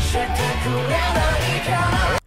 spectacular.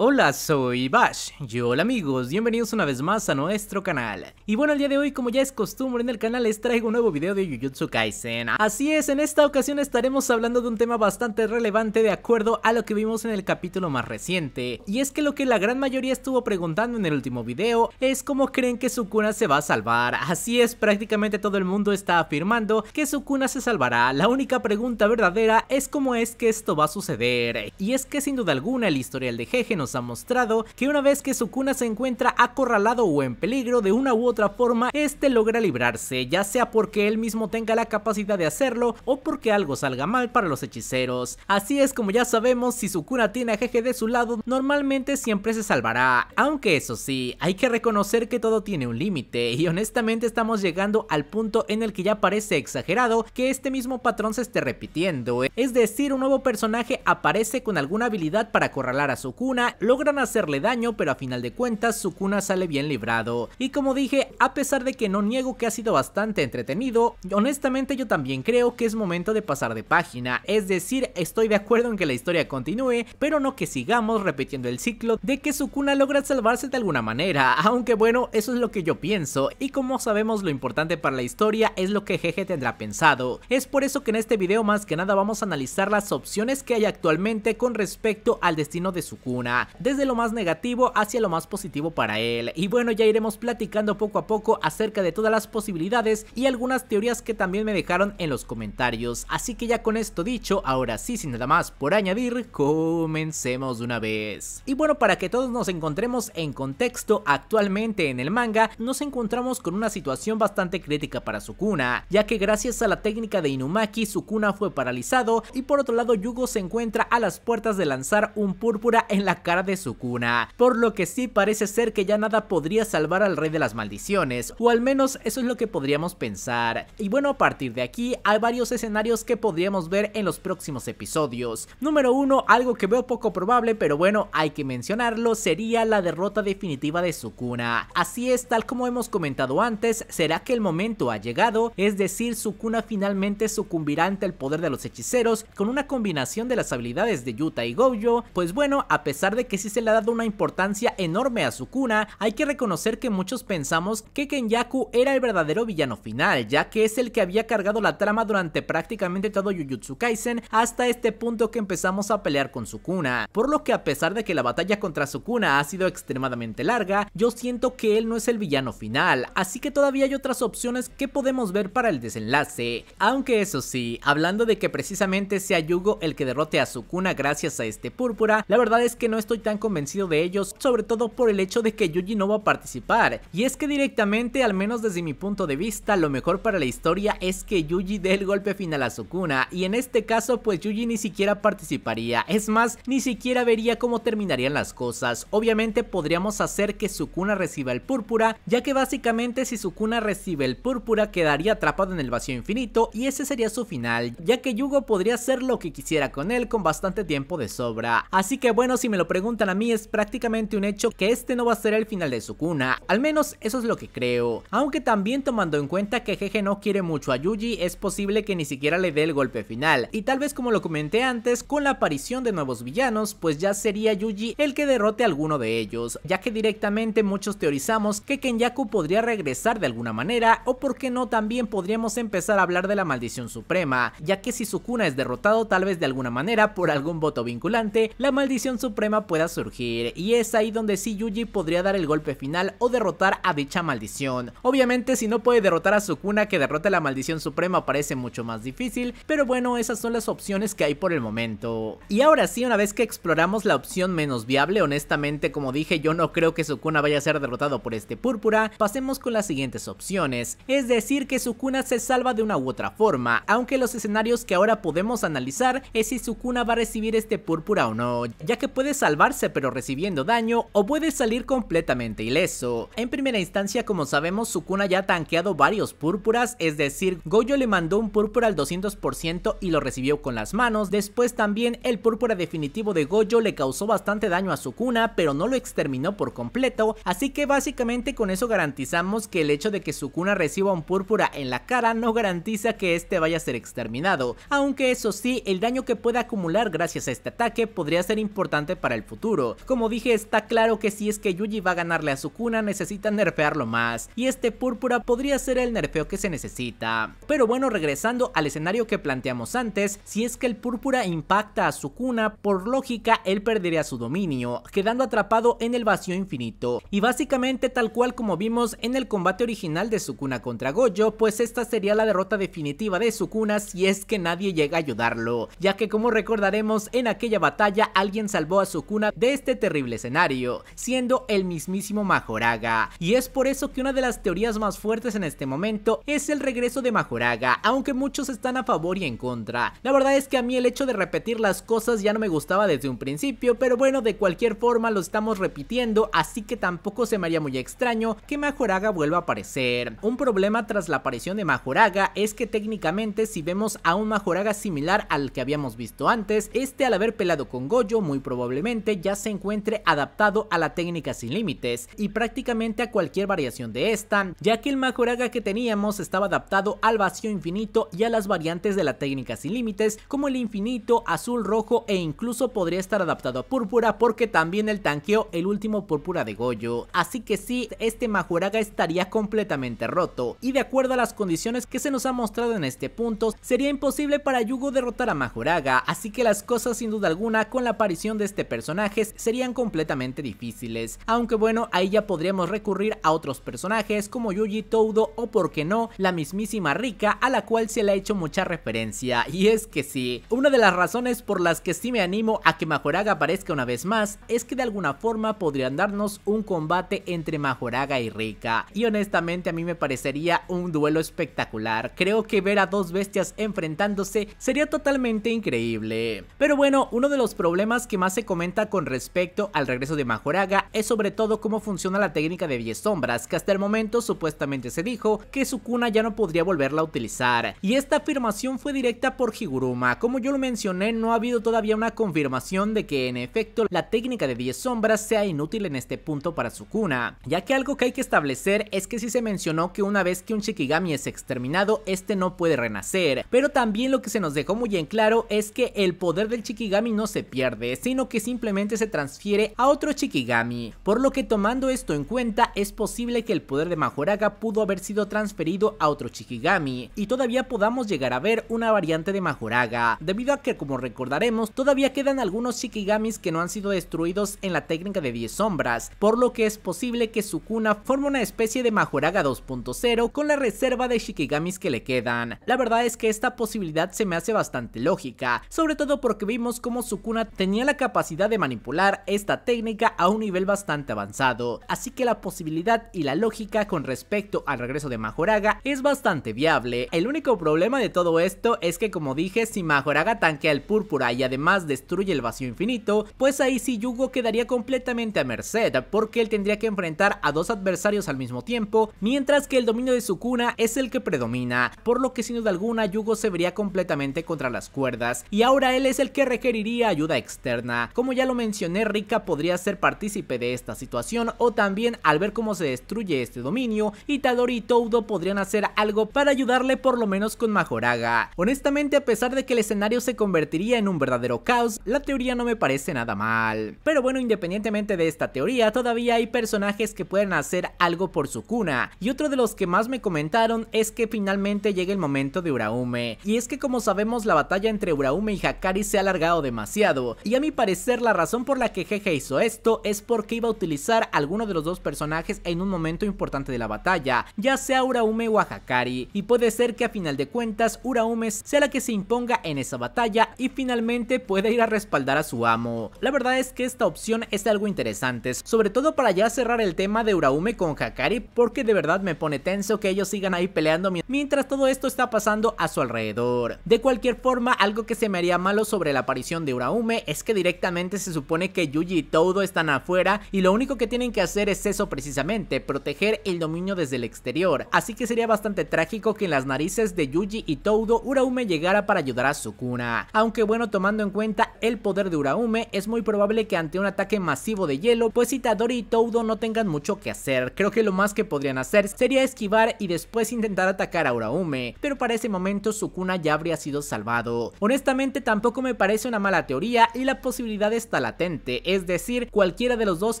Hola, soy Bash y hola amigos, bienvenidos una vez más a nuestro canal. Y bueno, el día de hoy, como ya es costumbre en el canal, les traigo un nuevo video de Jujutsu Kaisen. Así es, en esta ocasión estaremos hablando de un tema bastante relevante de acuerdo a lo que vimos en el capítulo más reciente. Y es que lo que la gran mayoría estuvo preguntando en el último video es cómo creen que Sukuna se va a salvar. Así es, prácticamente todo el mundo está afirmando que Sukuna se salvará. La única pregunta verdadera es cómo es que esto va a suceder. Y es que sin duda alguna el historial de Jeje nos ha mostrado que una vez que Sukuna se encuentra acorralado o en peligro de una u otra forma, este logra librarse, ya sea porque él mismo tenga la capacidad de hacerlo o porque algo salga mal para los hechiceros. Así es como ya sabemos, si Sukuna tiene a Jeje de su lado, normalmente siempre se salvará. Aunque eso sí, hay que reconocer que todo tiene un límite y honestamente estamos llegando al punto en el que ya parece exagerado que este mismo patrón se esté repitiendo. Es decir, un nuevo personaje aparece con alguna habilidad para acorralar a Sukuna logran hacerle daño, pero a final de cuentas Sukuna sale bien librado. Y como dije, a pesar de que no niego que ha sido bastante entretenido, honestamente yo también creo que es momento de pasar de página, es decir, estoy de acuerdo en que la historia continúe, pero no que sigamos repitiendo el ciclo de que Sukuna logra salvarse de alguna manera, aunque bueno, eso es lo que yo pienso, y como sabemos lo importante para la historia es lo que Jeje tendrá pensado. Es por eso que en este video más que nada vamos a analizar las opciones que hay actualmente con respecto al destino de Sukuna desde lo más negativo hacia lo más positivo para él. Y bueno, ya iremos platicando poco a poco acerca de todas las posibilidades y algunas teorías que también me dejaron en los comentarios. Así que ya con esto dicho, ahora sí, sin nada más por añadir, comencemos una vez. Y bueno, para que todos nos encontremos en contexto, actualmente en el manga nos encontramos con una situación bastante crítica para Sukuna, ya que gracias a la técnica de Inumaki, Sukuna fue paralizado y por otro lado Yugo se encuentra a las puertas de lanzar un púrpura en la cara de su cuna, por lo que sí parece ser que ya nada podría salvar al rey de las maldiciones, o al menos eso es lo que podríamos pensar. Y bueno, a partir de aquí hay varios escenarios que podríamos ver en los próximos episodios. Número uno algo que veo poco probable, pero bueno, hay que mencionarlo, sería la derrota definitiva de Sukuna. Así es, tal como hemos comentado antes, será que el momento ha llegado, es decir, su cuna finalmente sucumbirá ante el poder de los hechiceros con una combinación de las habilidades de Yuta y Gojo, pues bueno, a pesar de que si se le ha dado una importancia enorme a Sukuna, hay que reconocer que muchos pensamos que Kenyaku era el verdadero villano final, ya que es el que había cargado la trama durante prácticamente todo Jujutsu Kaisen hasta este punto que empezamos a pelear con Sukuna, por lo que a pesar de que la batalla contra Sukuna ha sido extremadamente larga, yo siento que él no es el villano final, así que todavía hay otras opciones que podemos ver para el desenlace, aunque eso sí, hablando de que precisamente sea Yugo el que derrote a Sukuna gracias a este púrpura, la verdad es que no es estoy tan convencido de ellos, sobre todo por el hecho de que Yuji no va a participar. Y es que directamente, al menos desde mi punto de vista, lo mejor para la historia es que Yuji dé el golpe final a Sukuna, y en este caso pues Yuji ni siquiera participaría, es más, ni siquiera vería cómo terminarían las cosas. Obviamente podríamos hacer que Sukuna reciba el púrpura, ya que básicamente si Sukuna recibe el púrpura quedaría atrapado en el vacío infinito y ese sería su final, ya que Yugo podría hacer lo que quisiera con él con bastante tiempo de sobra. Así que bueno, si me lo preguntan a mí es prácticamente un hecho que este no va a ser el final de Sukuna, al menos eso es lo que creo. Aunque también tomando en cuenta que Jeje no quiere mucho a Yuji, es posible que ni siquiera le dé el golpe final. Y tal vez como lo comenté antes, con la aparición de nuevos villanos, pues ya sería Yuji el que derrote a alguno de ellos, ya que directamente muchos teorizamos que Kenyaku podría regresar de alguna manera, o por qué no también podríamos empezar a hablar de la maldición suprema, ya que si su cuna es derrotado tal vez de alguna manera por algún voto vinculante, la maldición suprema pueda surgir, y es ahí donde si Yuji podría dar el golpe final o derrotar a dicha maldición. Obviamente si no puede derrotar a Sukuna que derrote la maldición suprema parece mucho más difícil, pero bueno esas son las opciones que hay por el momento. Y ahora sí, una vez que exploramos la opción menos viable, honestamente como dije yo no creo que Sukuna vaya a ser derrotado por este púrpura, pasemos con las siguientes opciones, es decir que Sukuna se salva de una u otra forma, aunque los escenarios que ahora podemos analizar es si Sukuna va a recibir este púrpura o no, ya que puede salvar pero recibiendo daño o puede salir completamente ileso. En primera instancia como sabemos Sukuna ya ha tanqueado varios púrpuras, es decir Goyo le mandó un púrpura al 200% y lo recibió con las manos, después también el púrpura definitivo de Goyo le causó bastante daño a Sukuna pero no lo exterminó por completo, así que básicamente con eso garantizamos que el hecho de que Sukuna reciba un púrpura en la cara no garantiza que este vaya a ser exterminado, aunque eso sí el daño que pueda acumular gracias a este ataque podría ser importante para el futuro. Como dije, está claro que si es que Yuji va a ganarle a Sukuna necesita nerfearlo más, y este púrpura podría ser el nerfeo que se necesita. Pero bueno, regresando al escenario que planteamos antes, si es que el púrpura impacta a Sukuna, por lógica él perdería su dominio, quedando atrapado en el vacío infinito, y básicamente tal cual como vimos en el combate original de Sukuna contra Gojo, pues esta sería la derrota definitiva de Sukuna si es que nadie llega a ayudarlo, ya que como recordaremos en aquella batalla alguien salvó a Sukuna de este terrible escenario, siendo el mismísimo Majoraga. Y es por eso que una de las teorías más fuertes en este momento es el regreso de Majoraga, aunque muchos están a favor y en contra. La verdad es que a mí el hecho de repetir las cosas ya no me gustaba desde un principio, pero bueno, de cualquier forma lo estamos repitiendo, así que tampoco se me haría muy extraño que Majoraga vuelva a aparecer. Un problema tras la aparición de Majoraga es que técnicamente si vemos a un Majoraga similar al que habíamos visto antes, este al haber pelado con Goyo muy probablemente ya se encuentre adaptado a la técnica sin límites y prácticamente a cualquier variación de esta, ya que el Majoraga que teníamos estaba adaptado al vacío infinito y a las variantes de la técnica sin límites como el infinito, azul, rojo e incluso podría estar adaptado a púrpura porque también el tanqueo el último púrpura de Goyo, así que sí, este Majoraga estaría completamente roto y de acuerdo a las condiciones que se nos ha mostrado en este punto, sería imposible para Yugo derrotar a Majoraga, así que las cosas sin duda alguna con la aparición de este personaje serían completamente difíciles, aunque bueno, ahí ya podríamos recurrir a otros personajes como Yuji Toudo o por qué no, la mismísima Rika a la cual se le ha hecho mucha referencia, y es que sí, una de las razones por las que sí me animo a que Majoraga aparezca una vez más es que de alguna forma podrían darnos un combate entre Majoraga y Rika, y honestamente a mí me parecería un duelo espectacular, creo que ver a dos bestias enfrentándose sería totalmente increíble. Pero bueno, uno de los problemas que más se comenta con respecto al regreso de Majoraga es sobre todo cómo funciona la técnica de 10 sombras, que hasta el momento supuestamente se dijo que Sukuna ya no podría volverla a utilizar. Y esta afirmación fue directa por Higuruma, como yo lo mencioné no ha habido todavía una confirmación de que en efecto la técnica de 10 sombras sea inútil en este punto para Sukuna, ya que algo que hay que establecer es que si se mencionó que una vez que un Shikigami es exterminado, este no puede renacer, pero también lo que se nos dejó muy en claro es que el poder del Shikigami no se pierde, sino que simplemente se transfiere a otro Shikigami, por lo que tomando esto en cuenta es posible que el poder de Majoraga pudo haber sido transferido a otro Shikigami y todavía podamos llegar a ver una variante de Majoraga, debido a que como recordaremos todavía quedan algunos Shikigamis que no han sido destruidos en la técnica de 10 sombras, por lo que es posible que Sukuna forme una especie de Majoraga 2.0 con la reserva de Shikigamis que le quedan. La verdad es que esta posibilidad se me hace bastante lógica, sobre todo porque vimos cómo Sukuna tenía la capacidad de manipular esta técnica a un nivel bastante avanzado, así que la posibilidad y la lógica con respecto al regreso de Majoraga es bastante viable. El único problema de todo esto es que como dije, si Majoraga tanquea el púrpura y además destruye el vacío infinito, pues ahí sí Yugo quedaría completamente a merced, porque él tendría que enfrentar a dos adversarios al mismo tiempo, mientras que el dominio de Sukuna es el que predomina, por lo que sin duda alguna Yugo se vería completamente contra las cuerdas, y ahora él es el que requeriría ayuda externa. Como ya lo mencioné, Rika podría ser partícipe de esta situación o también al ver cómo se destruye este dominio, Itadori y Todo podrían hacer algo para ayudarle por lo menos con Majoraga. Honestamente, a pesar de que el escenario se convertiría en un verdadero caos, la teoría no me parece nada mal. Pero bueno, independientemente de esta teoría, todavía hay personajes que pueden hacer algo por su cuna. Y otro de los que más me comentaron es que finalmente llega el momento de Uraume. Y es que como sabemos, la batalla entre Uraume y Hakari se ha alargado demasiado. Y a mi parecer la razón por la que Jeje hizo esto es porque iba a utilizar alguno de los dos personajes en un momento importante de la batalla, ya sea Uraume o Hakari, y puede ser que a final de cuentas Uraume sea la que se imponga en esa batalla y finalmente pueda ir a respaldar a su amo. La verdad es que esta opción es algo interesante, sobre todo para ya cerrar el tema de Uraume con Hakari porque de verdad me pone tenso que ellos sigan ahí peleando mientras todo esto está pasando a su alrededor. De cualquier forma, algo que se me haría malo sobre la aparición de Uraume es que directamente se se supone que Yuji y Todo están afuera y lo único que tienen que hacer es eso precisamente, proteger el dominio desde el exterior. Así que sería bastante trágico que en las narices de Yuji y Todo Uraume llegara para ayudar a Sukuna. Aunque bueno, tomando en cuenta el poder de Uraume, es muy probable que ante un ataque masivo de hielo, pues Itadori y Todo no tengan mucho que hacer. Creo que lo más que podrían hacer sería esquivar y después intentar atacar a Uraume, pero para ese momento Sukuna ya habría sido salvado. Honestamente tampoco me parece una mala teoría y la posibilidad está latente, es decir, cualquiera de los dos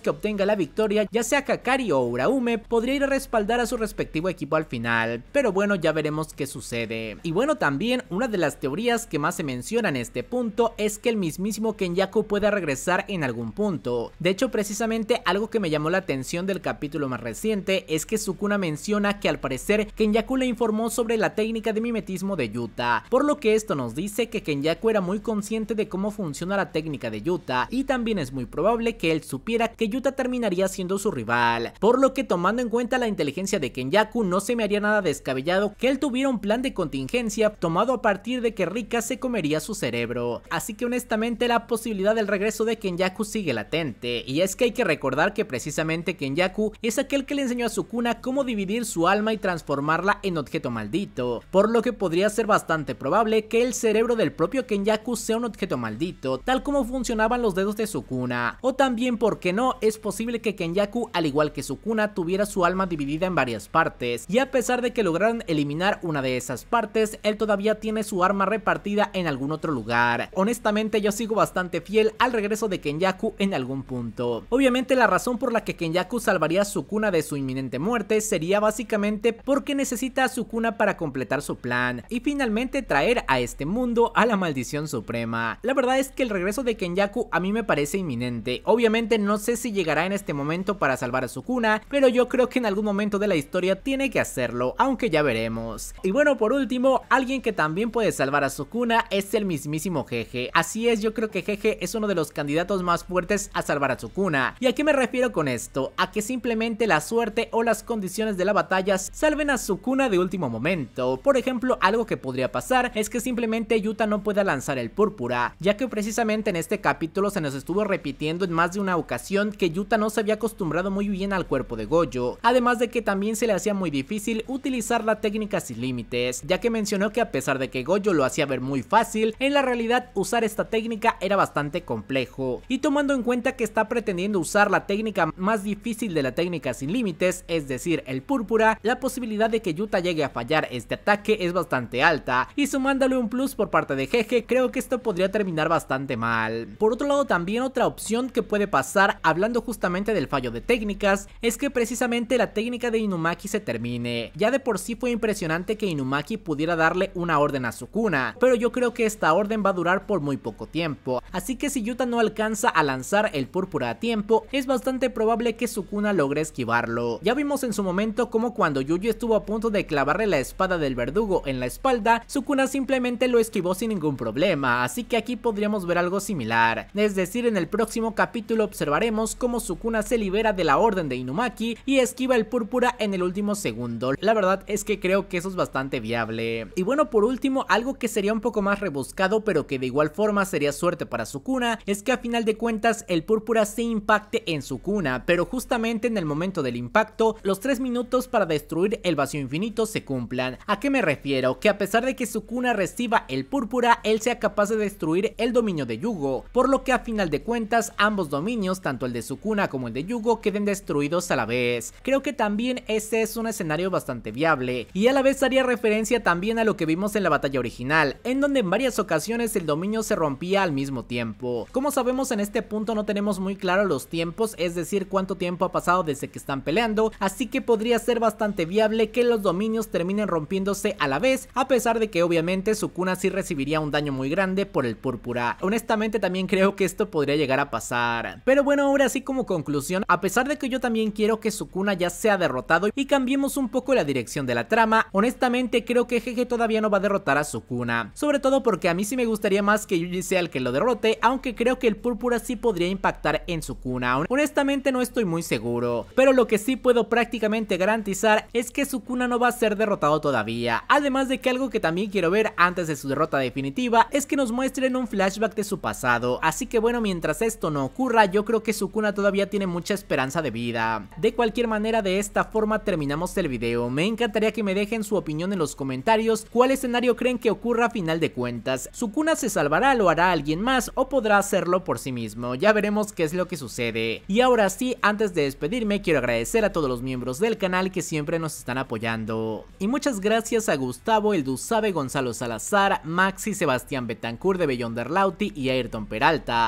que obtenga la victoria, ya sea Kakari o Uraume, podría ir a respaldar a su respectivo equipo al final, pero bueno, ya veremos qué sucede. Y bueno, también una de las teorías que más se menciona en este punto es que el mismísimo Kenyaku pueda regresar en algún punto. De hecho, precisamente algo que me llamó la atención del capítulo más reciente es que Sukuna menciona que al parecer Kenyaku le informó sobre la técnica de mimetismo de Yuta, por lo que esto nos dice que Kenyaku era muy consciente de cómo funciona la técnica de Yuta y también es muy probable que él supiera que Yuta terminaría siendo su rival, por lo que tomando en cuenta la inteligencia de Kenyaku no se me haría nada descabellado que él tuviera un plan de contingencia tomado a partir de que Rika se comería su cerebro, así que honestamente la posibilidad del regreso de Kenyaku sigue latente, y es que hay que recordar que precisamente Kenyaku es aquel que le enseñó a Sukuna cómo dividir su alma y transformarla en objeto maldito, por lo que podría ser bastante probable que el cerebro del propio Kenyaku sea un objeto maldito, tal como funcionaban los dedos de cuna O también, porque no? Es posible que Kenyaku, al igual que su cuna tuviera su alma dividida en varias partes, y a pesar de que lograron eliminar una de esas partes, él todavía tiene su arma repartida en algún otro lugar. Honestamente, yo sigo bastante fiel al regreso de Kenyaku en algún punto. Obviamente, la razón por la que Kenyaku salvaría a cuna de su inminente muerte sería básicamente porque necesita a cuna para completar su plan, y finalmente traer a este mundo a la maldición suprema. La verdad es que el regreso de Kenyaku a mí me parece inminente. Obviamente no sé si llegará en este momento para salvar a su cuna, pero yo creo que en algún momento de la historia tiene que hacerlo, aunque ya veremos. Y bueno, por último, alguien que también puede salvar a su cuna es el mismísimo Jeje. Así es, yo creo que Jeje es uno de los candidatos más fuertes a salvar a su cuna. ¿Y a qué me refiero con esto? A que simplemente la suerte o las condiciones de la batalla salven a su cuna de último momento. Por ejemplo, algo que podría pasar es que simplemente Yuta no pueda lanzar el púrpura, ya que precisamente en este capítulo se nos estuvo repitiendo en más de una ocasión que Yuta no se había acostumbrado muy bien al cuerpo de Goyo, además de que también se le hacía muy difícil utilizar la técnica sin límites, ya que mencionó que a pesar de que Goyo lo hacía ver muy fácil, en la realidad usar esta técnica era bastante complejo, y tomando en cuenta que está pretendiendo usar la técnica más difícil de la técnica sin límites, es decir, el púrpura, la posibilidad de que Yuta llegue a fallar este ataque es bastante alta, y sumándole un plus por parte de Jeje, creo que esto podría terminar bastante mal. Por otro lado, también otra opción que puede pasar hablando justamente del fallo de técnicas es que precisamente la técnica de Inumaki se termine. Ya de por sí fue impresionante que Inumaki pudiera darle una orden a Sukuna, pero yo creo que esta orden va a durar por muy poco tiempo. Así que si Yuta no alcanza a lanzar el púrpura a tiempo, es bastante probable que Sukuna logre esquivarlo. Ya vimos en su momento cómo cuando Yuji estuvo a punto de clavarle la espada del verdugo en la espalda, Sukuna simplemente lo esquivó sin ningún problema, así que aquí podríamos ver algo similar es decir en el próximo capítulo observaremos cómo Sukuna se libera de la orden de Inumaki y esquiva el púrpura en el último segundo, la verdad es que creo que eso es bastante viable. Y bueno por último algo que sería un poco más rebuscado pero que de igual forma sería suerte para Sukuna es que a final de cuentas el púrpura se impacte en Sukuna, pero justamente en el momento del impacto los tres minutos para destruir el vacío infinito se cumplan. ¿A qué me refiero? Que a pesar de que Sukuna reciba el púrpura, él sea capaz de destruir el dominio de Yugo, por lo que a final de cuentas ambos dominios, tanto el de Sukuna como el de Yugo, queden destruidos a la vez. Creo que también ese es un escenario bastante viable, y a la vez haría referencia también a lo que vimos en la batalla original, en donde en varias ocasiones el dominio se rompía al mismo tiempo. Como sabemos en este punto no tenemos muy claro los tiempos, es decir cuánto tiempo ha pasado desde que están peleando, así que podría ser bastante viable que los dominios terminen rompiéndose a la vez, a pesar de que obviamente Sukuna sí recibiría un daño muy grande por el púrpura. Honestamente también creo que esto podría llegar a pasar. Pero bueno, ahora sí como conclusión, a pesar de que yo también quiero que Sukuna ya sea derrotado y cambiemos un poco la dirección de la trama, honestamente creo que Jeje todavía no va a derrotar a Sukuna. Sobre todo porque a mí sí me gustaría más que Yuji sea el que lo derrote, aunque creo que el púrpura sí podría impactar en Sukuna. Honestamente no estoy muy seguro, pero lo que sí puedo prácticamente garantizar es que Sukuna no va a ser derrotado todavía. Además de que algo que también quiero ver antes de su derrota definitiva es que nos muestren un flashback de su pasado, así que bueno, mientras esto no ocurra, yo creo que su cuna todavía tiene mucha esperanza de vida. De cualquier manera, de esta forma terminamos el video. Me encantaría que me dejen su opinión en los comentarios, cuál escenario creen que ocurra a final de cuentas. su cuna se salvará, lo hará alguien más o podrá hacerlo por sí mismo? Ya veremos qué es lo que sucede. Y ahora sí, antes de despedirme, quiero agradecer a todos los miembros del canal que siempre nos están apoyando. Y muchas gracias a Gustavo, el Dusabe, Gonzalo Salazar, Maxi, Sebastián Betancourt de Beyonder y Ayrton Peralta.